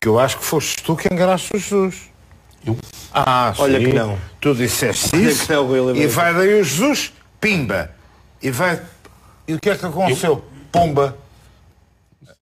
que eu acho que foste tu que enganaste o Jesus. Eu? Ah, Olha sim. que não. Tu disseste Olha isso não, e vai daí o Jesus, pimba. E vai... E o que é que aconteceu? Eu? Pomba.